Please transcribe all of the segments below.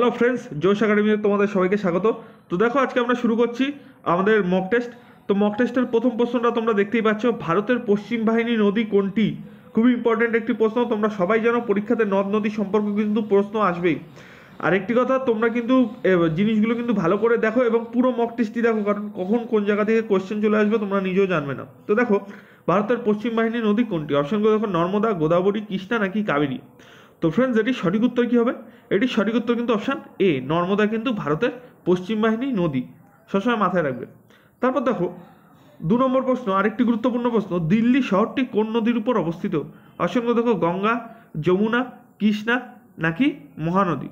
hello friends জোশ একাডেমিতে তোমাদের সবাইকে স্বাগত তো দেখো আজকে আমরা শুরু করছি আমাদের মক টেস্ট তো মক টেস্টের প্রথম প্রশ্নটা তোমরা দেখতেই পাচ্ছ ভারতের পশ্চিম বাহিনী নদী কোনটি খুবই ইম্পর্টেন্ট একটি প্রশ্ন তোমরা সবাই জানো পরীক্ষাতে নদ নদী সম্পর্কে কিন্তু প্রশ্ন আসবেই আরেকটি কথা তোমরা কিন্তু জিনিসগুলো কিন্তু ভালো করে দেখো এবং পুরো মক টেস্টটি দেখো কারণ কখন কোন জায়গা থেকে কোশ্চেন চলে আসবে তোমরা নিজেও জানবে না তো দেখো ভারতের পশ্চিম বাহিনী নদী কোনটি অপশনগুলো দেখো নর্মদা গোদাবরী কৃষ্ণা নাকি কাবেরী তো ফ্রেন্ডস এটি সঠিক উত্তর কী হবে এটি সঠিক উত্তর কিন্তু অপশান এ নর্মদা কিন্তু ভারতের পশ্চিম বাহিনী নদী সবসময় মাথায় রাখবে তারপর দেখো দু নম্বর প্রশ্ন আরেকটি গুরুত্বপূর্ণ প্রশ্ন দিল্লি শহরটি কোন নদীর উপর অবস্থিত অসংখ্য দেখো গঙ্গা যমুনা কৃষ্ণা নাকি মহানদী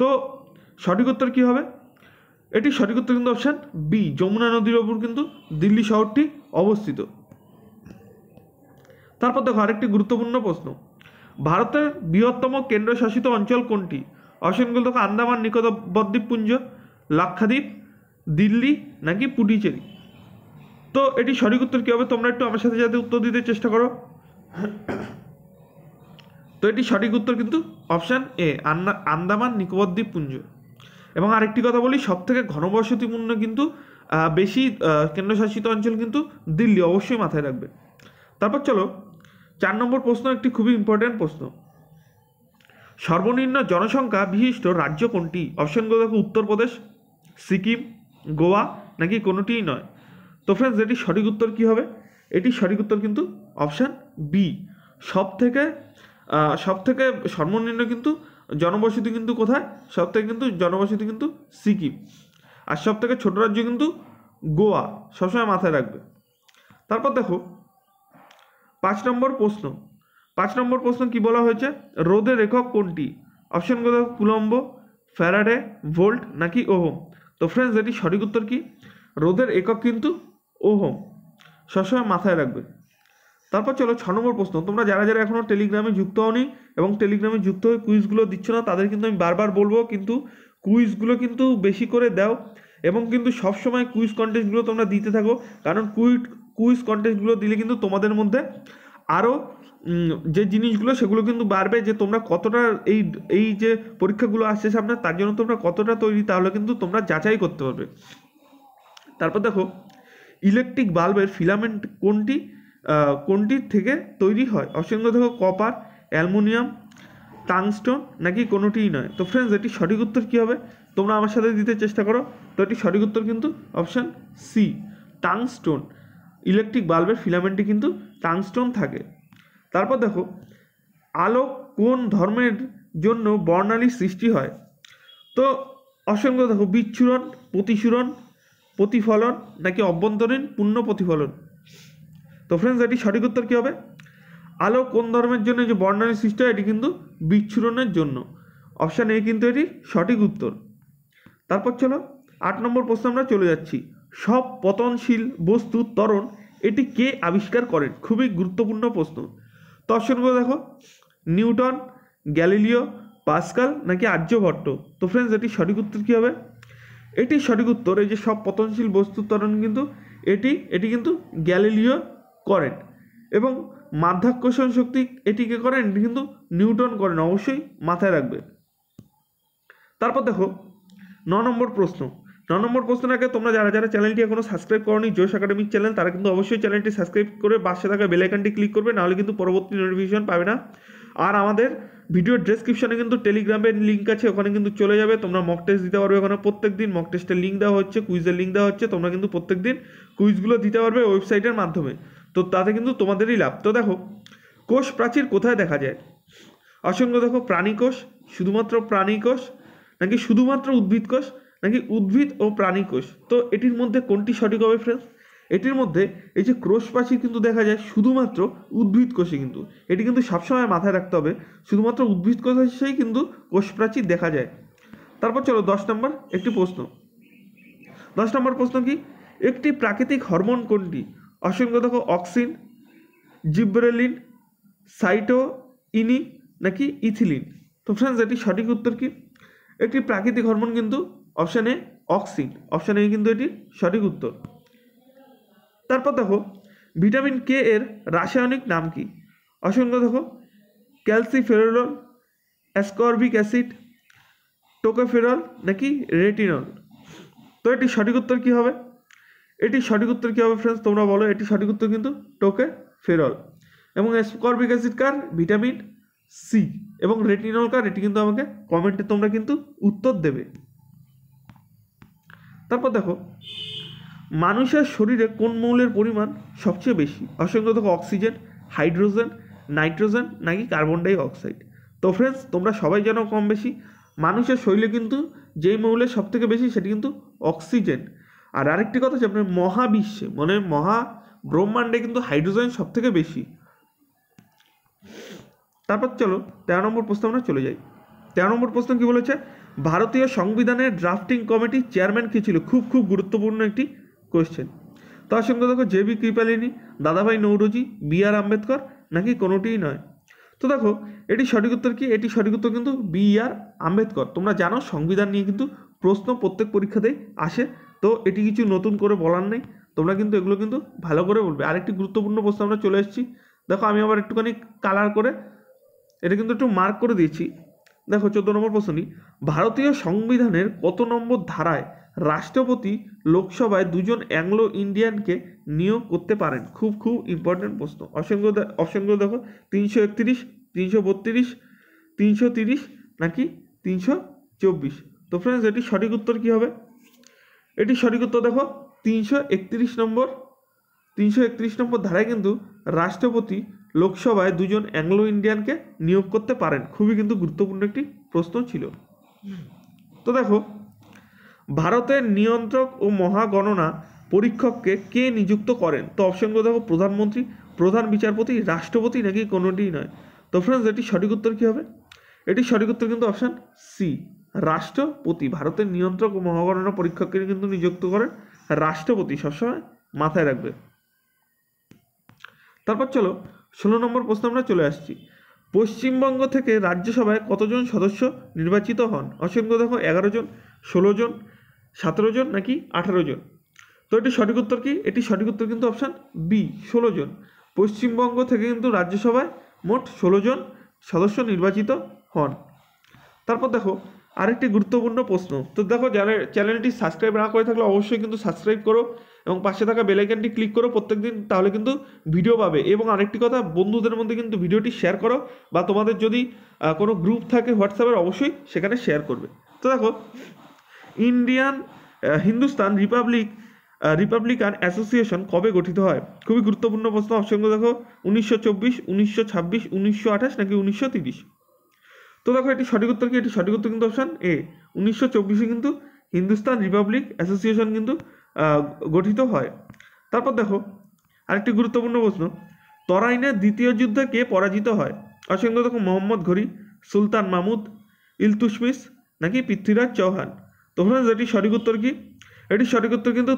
তো সঠিক উত্তর কী হবে এটি সঠিক উত্তর কিন্তু অপশান বি যমুনা নদীর ওপর কিন্তু দিল্লি শহরটি অবস্থিত তারপর দেখো আরেকটি গুরুত্বপূর্ণ প্রশ্ন ভারতের বৃহত্তম কেন্দ্রশাসিত অঞ্চল কোনটি অপশনগুলো তোকে আন্দামান নিকোবর দ্বীপপুঞ্জ লাক্ষাদ্বীপ দিল্লি নাকি পুডিচেরি তো এটি সঠিক উত্তর কী হবে তোমরা একটু আমার সাথে যাতে উত্তর দিতে চেষ্টা করো তো এটি সঠিক উত্তর কিন্তু অপশান এ আন্দামান নিকোবর দ্বীপপুঞ্জ এবং আরেকটি কথা বলি সবথেকে ঘনবসতিপূর্ণ কিন্তু বেশি কেন্দ্রশাসিত অঞ্চল কিন্তু দিল্লি অবশ্যই মাথায় রাখবে তারপর চলো চার নম্বর প্রশ্ন একটি খুবই ইম্পর্ট্যান্ট প্রশ্ন সর্বনিম্ন জনসংখ্যা বিশিষ্ট রাজ্য কোনটি অপশনগুলো দেখো উত্তরপ্রদেশ সিকিম গোয়া নাকি কোনোটিই নয় তো ফ্রেন্ডস এটি সঠিক উত্তর কী হবে এটি সঠিক উত্তর কিন্তু অপশান বি সব থেকে সব থেকে সর্বনিম্ন কিন্তু জনবসতি কিন্তু কোথায় সব থেকে কিন্তু জনবসতি কিন্তু সিকিম আর সব থেকে ছোটো রাজ্য কিন্তু গোয়া সবসময় মাথায় রাখবে তারপর দেখো পাঁচ নম্বর প্রশ্ন পাঁচ নম্বর প্রশ্ন কি বলা হয়েছে রোদের একক কোনটি অপশনগুলো কুলম্ব ফ্যারাডে ভোল্ট নাকি ওহম তো ফ্রেন্ডস এটি সঠিক উত্তর কি রোদের একক কিন্তু ওহম সবসময় মাথায় রাখবে তারপর চলো ছ নম্বর প্রশ্ন তোমরা যারা যারা এখনও টেলিগ্রামে যুক্ত হওনি এবং টেলিগ্রামে যুক্ত হয়ে কুইজগুলো দিচ্ছ না তাদের কিন্তু আমি বারবার বলবো কিন্তু কুইজগুলো কিন্তু বেশি করে দাও এবং কিন্তু সবসময় কুইজ কন্টেস্টগুলো তোমরা দিতে থাকো কারণ কুইজ কুইজ কন্টেস্টগুলো দিলে কিন্তু তোমাদের মধ্যে আরও যে জিনিসগুলো সেগুলো কিন্তু বাড়বে যে তোমরা কতটা এই এই যে পরীক্ষাগুলো আসছে সামনে তার জন্য তোমরা কতটা তৈরি তাহলে কিন্তু তোমরা যাচাই করতে পারবে তারপর দেখো ইলেকট্রিক বাল্বের ফিলামেন্ট কোনটি কোনটির থেকে তৈরি হয় অপশনগুলো দেখো কপার অ্যালমোনিয়াম টাংস্টোন নাকি কোনোটিই নয় তো ফ্রেন্ডস এটি সঠিক উত্তর কী হবে তোমরা আমার সাথে দিতে চেষ্টা করো তো এটি সঠিক উত্তর কিন্তু অপশান সি টাংস্টোন ইলেকট্রিক বাল্বের ফিলামেন্টে কিন্তু টাংস্টন থাকে তারপর দেখো আলোক কোন ধর্মের জন্য বর্ণালী সৃষ্টি হয় তো অসংখ্য দেখো বিচ্ছুরণ প্রতিসূরণ প্রতিফলন নাকি অভ্যন্তরীণ পূর্ণ প্রতিফলন তো ফ্রেন্ডস এটি সঠিক উত্তর কী হবে আলো কোন ধর্মের জন্য যে বর্ণালী সৃষ্টি হয় এটি কিন্তু বিচ্ছুরণের জন্য অপশান এ কিন্তু এটি সঠিক উত্তর তারপর চলো আট নম্বর প্রশ্ন আমরা চলে যাচ্ছি সব পতনশীল বস্তু ত্বরণ এটি কে আবিষ্কার করেন খুবই গুরুত্বপূর্ণ প্রশ্ন তো অপশনগুলো দেখো নিউটন গ্যালিলিও পাসকাল নাকি আর্যভট্ট তো ফ্রেন্ডস এটি সঠিক উত্তর কী হবে এটি সঠিক উত্তর এই যে সব পতনশীল বস্তু ত্বরণ কিন্তু এটি এটি কিন্তু গ্যালিলিও করেন এবং মাধ্যাকর্ষণ শক্তি এটিকে করেন এটি কিন্তু নিউটন করেন অবশ্যই মাথায় রাখবে তারপর দেখো ন নম্বর প্রশ্ন ন নম্বর প্রশ্ন আগে তোমরা যারা যারা চ্যানেলটি এখনো সাবস্ক্রাইব করনি জোশ একাডেমিক চ্যানেল তারা কিন্তু অবশ্যই চ্যানেলটি সাবস্ক্রাইব করে পাশে থাকা বেলাইকানটি ক্লিক করবে নাহলে কিন্তু পরবর্তী নোটিফিকেশন পাবে না আর আমাদের ভিডিও ডেসক্রিপশনে কিন্তু টেলিগ্রামের লিঙ্ক আছে ওখানে কিন্তু চলে যাবে তোমরা মক টেস্ট দিতে পারবে ওখানে প্রত্যেক দিন মক টেস্টের লিঙ্ক দেওয়া হচ্ছে কুইজের লিঙ্ক দেওয়া হচ্ছে তোমরা কিন্তু প্রত্যেক দিন কুইজগুলো দিতে পারবে ওয়েবসাইটের মাধ্যমে তো তাতে কিন্তু তোমাদেরই লাভ তো দেখো কোষ প্রাচীর কোথায় দেখা যায় অসংখ্য দেখো প্রাণী কোষ শুধুমাত্র প্রাণী কোষ নাকি শুধুমাত্র উদ্ভিদ কোষ নাকি উদ্ভিদ ও প্রাণী কোষ তো এটির মধ্যে কোনটি সঠিক হবে ফ্রেন্ডস এটির মধ্যে এই যে ক্রোশ পাখি কিন্তু দেখা যায় শুধুমাত্র উদ্ভিদ কোষে কিন্তু এটি কিন্তু সবসময় মাথায় রাখতে হবে শুধুমাত্র উদ্ভিদ কোষেই কিন্তু কোষ প্রাচীর দেখা যায় তারপর চলো দশ নম্বর একটি প্রশ্ন দশ নম্বর প্রশ্ন কি একটি প্রাকৃতিক হরমোন কোনটি অসংখ্য দেখো অক্সিন জিব্রেলিন সাইটো ইনি নাকি ইথিলিন তো ফ্রেন্ডস এটি সঠিক উত্তর কি একটি প্রাকৃতিক হরমোন কিন্তু option A auxin option A কিন্তু এটি সঠিক উত্তর তারপর দেখো ভিটামিন কে এর রাসায়নিক নাম কি অসংখ্য দেখো ক্যালসিফেরল অ্যাসকর্বিক অ্যাসিড টোকোফেরল নাকি রেটিনল তো এটি সঠিক উত্তর কী হবে এটি সঠিক উত্তর কী হবে ফ্রেন্ডস তোমরা বলো এটি সঠিক উত্তর কিন্তু টোকে ফেরল এবং অ্যাসকর্বিক অ্যাসিড কার ভিটামিন সি এবং রেটিনল কার এটি কিন্তু আমাকে কমেন্টে তোমরা কিন্তু উত্তর দেবে তারপর দেখো মানুষের শরীরে কোন মৌলের পরিমাণ সবচেয়ে বেশি অসংখ্য দেখো অক্সিজেন হাইড্রোজেন নাইট্রোজেন নাকি কার্বন ডাই অক্সাইড তো ফ্রেন্ডস তোমরা সবাই জানো কম বেশি মানুষের শরীরে কিন্তু যেই মৌলের সব থেকে বেশি সেটি কিন্তু অক্সিজেন আর আরেকটি কথা হচ্ছে আপনার মহাবিশ্বে মানে মহা ব্রহ্মাণ্ডে কিন্তু হাইড্রোজেন সব থেকে বেশি তারপর চলো তেরো নম্বর প্রশ্ন আমরা চলে যাই তেরো নম্বর প্রশ্ন কি বলেছে ভারতীয় সংবিধানের ড্রাফটিং কমিটি চেয়ারম্যান কী ছিল খুব খুব গুরুত্বপূর্ণ একটি কোয়েশ্চেন তার সঙ্গে দেখো জে বি কৃপালিনী দাদাভাই নৌরজি বি আর আম্বেদকর নাকি কোনোটিই নয় তো দেখো এটি সঠিক উত্তর কি এটি সঠিক উত্তর কিন্তু বি আর আম্বেদকর তোমরা জানো সংবিধান নিয়ে কিন্তু প্রশ্ন প্রত্যেক পরীক্ষাতেই আসে তো এটি কিছু নতুন করে বলার নেই তোমরা কিন্তু এগুলো কিন্তু ভালো করে বলবে আরেকটি গুরুত্বপূর্ণ প্রশ্ন আমরা চলে এসেছি দেখো আমি আবার একটুখানি কালার করে এটা কিন্তু একটু মার্ক করে দিয়েছি দেখো চোদ্দ নম্বর প্রশ্নটি ভারতীয় সংবিধানের কত নম্বর ধারায় রাষ্ট্রপতি লোকসভায় দুজন অ্যাংলো ইন্ডিয়ানকে নিয়োগ করতে পারেন খুব খুব ইম্পর্টেন্ট প্রশ্ন অসংখ্য অসংখ্য দেখো তিনশো একত্রিশ তিনশো বত্রিশ তিনশো তিরিশ নাকি তিনশো চব্বিশ তো ফ্রেন্ডস এটি সঠিক উত্তর কী হবে এটি সঠিক উত্তর দেখো তিনশো একত্রিশ নম্বর তিনশো একত্রিশ নম্বর ধারায় কিন্তু রাষ্ট্রপতি লোকসভায় দুজন অ্যাংলো ইন্ডিয়ানকে নিয়োগ করতে পারেন খুবই কিন্তু গুরুত্বপূর্ণ একটি প্রশ্ন ছিল তো দেখো ভারতের নিয়ন্ত্রক ও মহাগণনা পরীক্ষককে কে নিযুক্ত করেন তো অপশনগুলো দেখো প্রধানমন্ত্রী প্রধান বিচারপতি রাষ্ট্রপতি নাকি কোনোটিই নয় তো ফ্রেন্ডস এটি সঠিক উত্তর কী হবে এটি সঠিক উত্তর কিন্তু অপশান সি রাষ্ট্রপতি ভারতের নিয়ন্ত্রক ও মহাগণনা পরীক্ষককে কিন্তু নিযুক্ত করেন রাষ্ট্রপতি সবসময় মাথায় রাখবে তারপর চলো ষোলো নম্বর প্রশ্ন আমরা চলে আসছি পশ্চিমবঙ্গ থেকে রাজ্যসভায় কতজন সদস্য নির্বাচিত হন অসংখ্য দেখো এগারো জন ষোলো জন সতেরো জন নাকি আঠারো জন তো এটি সঠিক উত্তর কি এটি সঠিক উত্তর কিন্তু অপশান বি ষোলো জন পশ্চিমবঙ্গ থেকে কিন্তু রাজ্যসভায় মোট ষোলো জন সদস্য নির্বাচিত হন তারপর দেখো আরেকটি গুরুত্বপূর্ণ প্রশ্ন তো দেখো যারা চ্যানেলটি সাবস্ক্রাইব না করে থাকলে অবশ্যই কিন্তু সাবস্ক্রাইব করো এবং পাশে থাকা বেলাইকানটি ক্লিক করো প্রত্যেক দিন তাহলে কিন্তু ভিডিও পাবে এবং আরেকটি কথা বন্ধুদের মধ্যে কিন্তু ভিডিওটি শেয়ার করো বা তোমাদের যদি কোনো গ্রুপ থাকে হোয়াটসঅ্যাপের অবশ্যই সেখানে শেয়ার করবে তো দেখো Indian Hindustan Republic Republican Association কবে গঠিত হয় খুবই গুরুত্বপূর্ণ প্রশ্ন অপশনগুলো দেখো উনিশশো চব্বিশ উনিশশো ছাব্বিশ উনিশশো আঠাশ নাকি উনিশশো তিরিশ তো দেখো এটি সঠিক উত্তর কি এটি সঠিক উত্তর কিন্তু অপশান এ উনিশশো চব্বিশে কিন্তু হিন্দুস্তান রিপাবলিক অ্যাসোসিয়েশন কিন্তু গঠিত হয় তারপর দেখো আরেকটি গুরুত্বপূর্ণ প্রশ্ন তরাইনের দ্বিতীয় যুদ্ধে কে পরাজিত হয় অসংখ্য দেখো মোহাম্মদ ঘড়ি সুলতান মাহমুদ ইলতুসমিস নাকি পৃথ্বীরাজ চৌহান তখন এটি সঠিক উত্তর কি এটি সঠিক উত্তর কিন্তু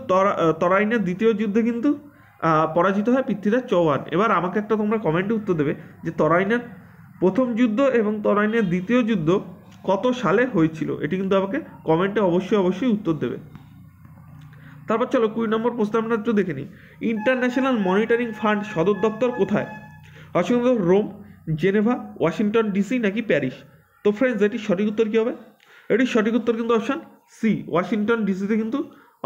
তরাইনের দ্বিতীয় যুদ্ধে কিন্তু পরাজিত হয় পৃথ্বীরাজ চৌহান এবার আমাকে একটা তোমরা কমেন্টে উত্তর দেবে যে তরাইনের প্রথম যুদ্ধ এবং তরাইনের দ্বিতীয় যুদ্ধ কত সালে হয়েছিল এটি কিন্তু আমাকে কমেন্টে অবশ্যই অবশ্যই উত্তর দেবে তারপর চলো কুড়ি নম্বর প্রশ্ন আমরা একটু দেখে নিই ইন্টারন্যাশনাল মনিটরিং ফান্ড সদর দপ্তর কোথায় অসংখ্য রোম জেনেভা ওয়াশিংটন ডিসি নাকি প্যারিস তো ফ্রেন্ডস এটির সঠিক উত্তর কী হবে এটির সঠিক উত্তর কিন্তু অপশান সি ওয়াশিংটন ডিসিতে কিন্তু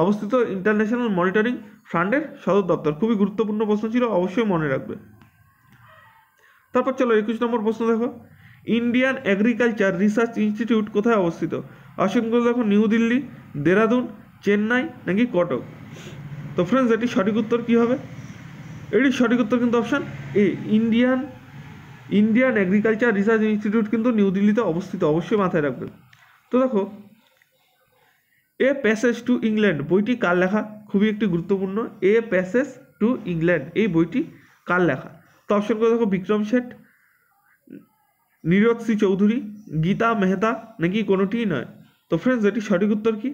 অবস্থিত ইন্টারন্যাশনাল মনিটরিং ফান্ডের সদর দপ্তর খুবই গুরুত্বপূর্ণ প্রশ্ন ছিল অবশ্যই মনে রাখবে তারপর চলো একুশ নম্বর প্রশ্ন দেখো ইন্ডিয়ান অ্যাগ্রিকালচার রিসার্চ ইনস্টিটিউট কোথায় অবস্থিত অসংখ্য দেখো নিউ দিল্লি দেরাদুন চেন্নাই নাকি কটক তো ফ্রেন্ডস এটি সঠিক উত্তর কী হবে এটি সঠিক উত্তর কিন্তু option A Indian Indian Agriculture Research Institute কিন্তু নিউ দিল্লিতে অবস্থিত অবশ্যই মাথায় রাখবে তো দেখো এ প্যাসেজ টু ইংল্যান্ড বইটি কার লেখা খুবই একটি গুরুত্বপূর্ণ এ প্যাসেজ টু ইংল্যান্ড এই বইটি কার লেখা তো অপশন করে দেখো বিক্রম শেঠ নীরজ সি চৌধুরী গীতা মেহতা নাকি কোনোটিই নয় তো ফ্রেন্ডস এটি সঠিক উত্তর কী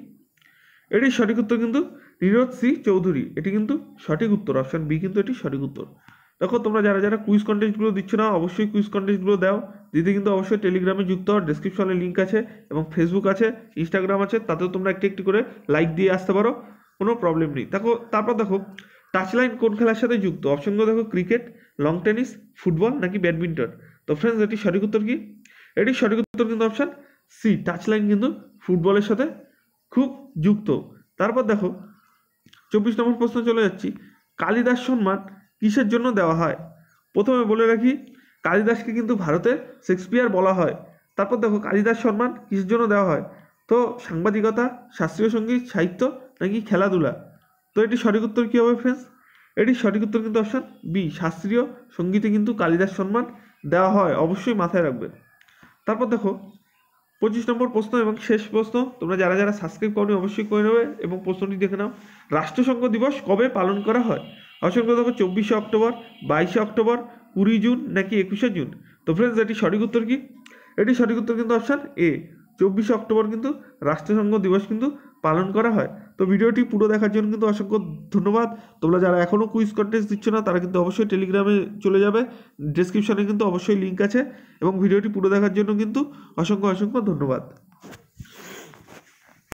এটি সঠিক উত্তর কিন্তু নীরজ সি চৌধুরী এটি কিন্তু সঠিক উত্তর অপশন বি কিন্তু এটি সঠিক উত্তর দেখো তোমরা যারা যারা কুইজ কন্টেস্টগুলো দিচ্ছ না অবশ্যই কুইজ কন্টেস্টগুলো দাও দিতে কিন্তু অবশ্যই টেলিগ্রামে যুক্ত হওয়ার ডিসক্রিপশনে লিঙ্ক আছে এবং ফেসবুক আছে ইনস্টাগ্রাম আছে তাতেও তোমরা একটি একটি করে লাইক দিয়ে আসতে পারো কোনো প্রবলেম নেই দেখো তারপর দেখো টাচলাইন কোন খেলার সাথে যুক্ত অপশনগুলো দেখো ক্রিকেট লং টেনিস ফুটবল নাকি ব্যাডমিন্টন তো ফ্রেন্ডস এটি সঠিক উত্তর কি এটি সঠিক উত্তর কিন্তু অপশান সি টাচলাইন কিন্তু ফুটবলের সাথে খুব যুক্ত তারপর দেখো চব্বিশ নম্বর প্রশ্ন চলে যাচ্ছি কালিদাস সম্মান কিসের জন্য দেওয়া হয় প্রথমে বলে রাখি কালিদাসকে কিন্তু ভারতের শেক্সপিয়ার বলা হয় তারপর দেখো কালিদাস সম্মান কিসের জন্য দেওয়া হয় তো সাংবাদিকতা শাস্ত্রীয় সঙ্গীত সাহিত্য নাকি খেলাধুলা তো এটি সঠিক উত্তর কী হবে ফ্রেন্ডস এটির সঠিক উত্তর কিন্তু অপশান বি শাস্ত্রীয় সঙ্গীতে কিন্তু কালিদাস সম্মান দেওয়া হয় অবশ্যই মাথায় রাখবে তারপর দেখো পঁচিশ নম্বর প্রশ্ন এবং শেষ প্রশ্ন তোমরা যারা যারা সাবস্ক্রাইব করো অবশ্যই করে নেবে এবং প্রশ্নটি দেখে নাও রাষ্ট্রসংঘ দিবস কবে পালন করা হয় অসংখ্য দেখো চব্বিশে অক্টোবর বাইশে অক্টোবর কুড়ি জুন নাকি একুশে জুন তো ফ্রেন্ডস এটি সঠিক উত্তর কি এটি সঠিক উত্তর কিন্তু অপশান এ চব্বিশে অক্টোবর কিন্তু রাষ্ট্রসংঘ দিবস কিন্তু পালন করা হয় তো ভিডিওটি পুরো দেখার জন্য কিন্তু অসংখ্য ধন্যবাদ তোমরা যারা এখনও কুইজ কন্টেস্ট দিচ্ছ না তারা কিন্তু অবশ্যই টেলিগ্রামে চলে যাবে ডিসক্রিপশানে কিন্তু অবশ্যই লিঙ্ক আছে এবং ভিডিওটি পুরো দেখার জন্য কিন্তু অসংখ্য অসংখ্য ধন্যবাদ